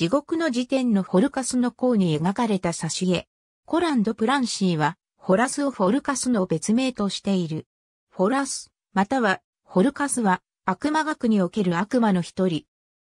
地獄の時点のフォルカスの項に描かれた挿絵。コランド・プランシーは、ホラスをフォルカスの別名としている。ホラス、または、ホルカスは、悪魔学における悪魔の一人。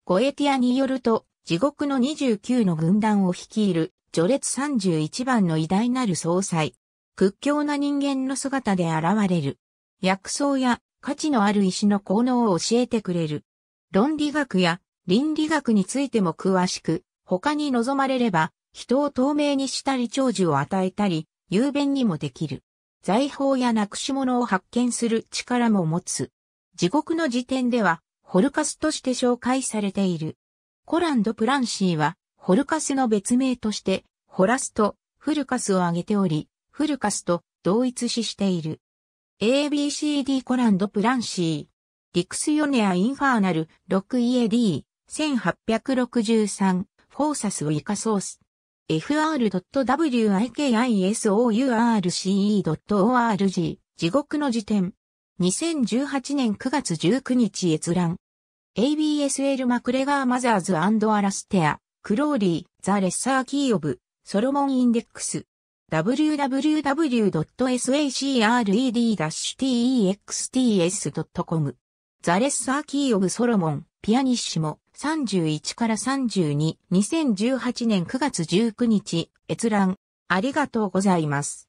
ゴエティアによると、地獄の29の軍団を率いる、序列31番の偉大なる総裁。屈強な人間の姿で現れる。薬草や価値のある石の効能を教えてくれる。論理学や倫理学についても詳しく、他に望まれれば、人を透明にしたり長寿を与えたり、雄弁にもできる。財宝やなくし物を発見する力も持つ。地獄の時点では、ホルカスとして紹介されている。コランド・プランシーは、ホルカスの別名として、ホラスとフルカスを挙げており、フルカスと同一視している。ABCD コランド・プランシー。リクスヨネア・インファーナル、イエディ。1863、フォーサスを生かソース。fr.wikisource.org 地獄の辞典。2018年9月19日閲覧。ABSL マクレガーマザーズアラステア、クローリー、ザ・レッサー・キー・オブ、ソロモン・インデックス。www.sacred-texts.com ザ・レッサー・キー・オブ・ソロモン、ピアニッシモ。31から32、2018年9月19日、閲覧、ありがとうございます。